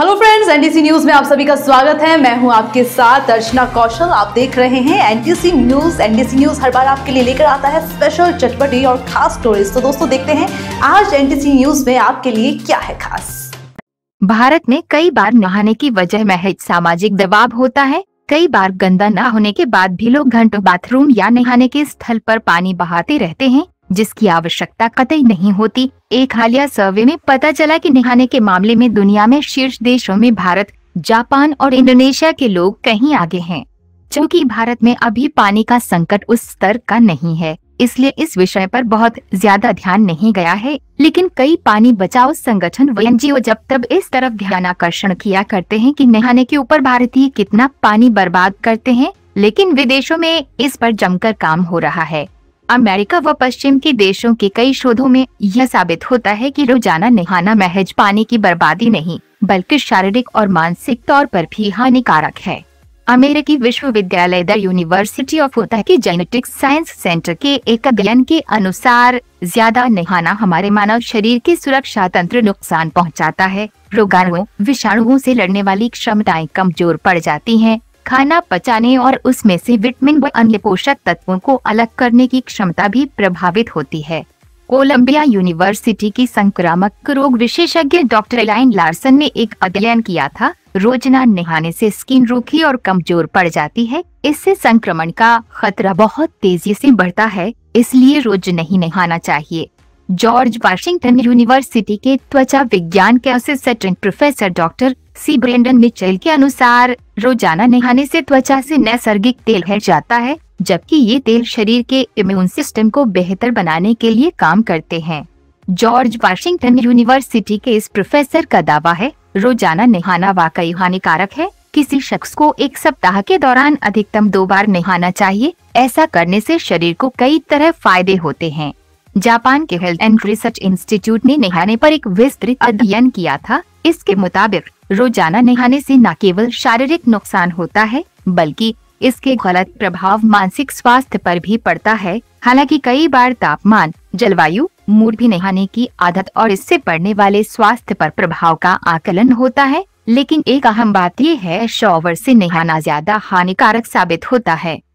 hello friends NTC news में आप सभी का स्वागत है मैं हूं आपके साथ अर्चना कौशल आप देख रहे हैं एनटीसी न्यूज एनडीसी न्यूज हर बार आपके लिए लेकर आता है स्पेशल चटपटी और खास स्टोरीज तो दोस्तों देखते हैं आज एनटीसी न्यूज में आपके लिए क्या है खास भारत में कई बार नहाने की वजह महज सामाजिक दबाव होता है कई बार गंदा न होने के बाद भी लोग घंटों बाथरूम या नहाने के स्थल आरोप पानी बहाते रहते हैं जिसकी आवश्यकता कतई नहीं होती एक हालिया सर्वे में पता चला कि नहाने के मामले में दुनिया में शीर्ष देशों में भारत जापान और इंडोनेशिया के लोग कहीं आगे हैं क्योंकि भारत में अभी पानी का संकट उस स्तर का नहीं है इसलिए इस विषय पर बहुत ज्यादा ध्यान नहीं गया है लेकिन कई पानी बचाओ संगठन व ओ जब तब इस तरफ ध्यान आकर्षण किया करते हैं कि नहाने के ऊपर भारतीय कितना पानी बर्बाद करते हैं लेकिन विदेशों में इस पर जमकर काम हो रहा है अमेरिका व पश्चिम के देशों के कई शोधों में यह साबित होता है कि रोजाना नहाना महज पानी की बर्बादी नहीं बल्कि शारीरिक और मानसिक तौर पर भी हानिकारक है अमेरिकी विश्वविद्यालय द यूनिवर्सिटी ऑफ होता के जेनेटिक साइंस सेंटर के एक अध्ययन के अनुसार ज्यादा नहाना हमारे मानव शरीर के सुरक्षा तंत्र नुकसान पहुंचाता है रोगाणुओं विषाणुओं से लड़ने वाली क्षमताएं कमजोर पड़ जाती हैं खाना पचाने और उसमें से विटामिन व अन्य पोषक तत्वों को अलग करने की क्षमता भी प्रभावित होती है कोलंबिया यूनिवर्सिटी की संक्रामक रोग विशेषज्ञ डॉक्टर एलाइन लार्सन ने एक अध्ययन किया था रोजना नहाने से स्किन रूखी और कमजोर पड़ जाती है इससे संक्रमण का खतरा बहुत तेजी से बढ़ता है इसलिए रोज नहीं नहाना चाहिए जॉर्ज वाशिंगटन यूनिवर्सिटी के त्वचा विज्ञान के assistant professor doctor C Brendan Mitchell के अनुसार रोजाना नहाने से त्वचा से नैसर्गिक तेल हट जाता है जबकि ये तेल शरीर के इम्यून सिस्टम को बेहतर बनाने के लिए काम करते हैं जॉर्ज वाशिंगटन यूनिवर्सिटी के इस प्रोफेसर का दावा है रोजाना नहाना वाकई हानिकारक है किसी शख्स को एक सप्ताह के दौरान अधिकतम दो बार नहाना चाहिए ऐसा करने से शरीर को कई तरह फायदे होते हैं जापान के हेल्थ एंड रिसर्च इंस्टीट्यूट ने नहाने पर एक विस्तृत अध्ययन किया था इसके मुताबिक रोजाना नहाने से न केवल शारीरिक नुकसान होता है बल्कि इसके गलत प्रभाव मानसिक स्वास्थ्य पर भी पड़ता है हालांकि कई बार तापमान जलवायु मूड भी नहाने की आदत और इससे पड़ने वाले स्वास्थ्य पर प्रभाव का आकलन होता है लेकिन एक अहम बात यह है शॉवर से नहाना ज्यादा हानिकारक साबित होता है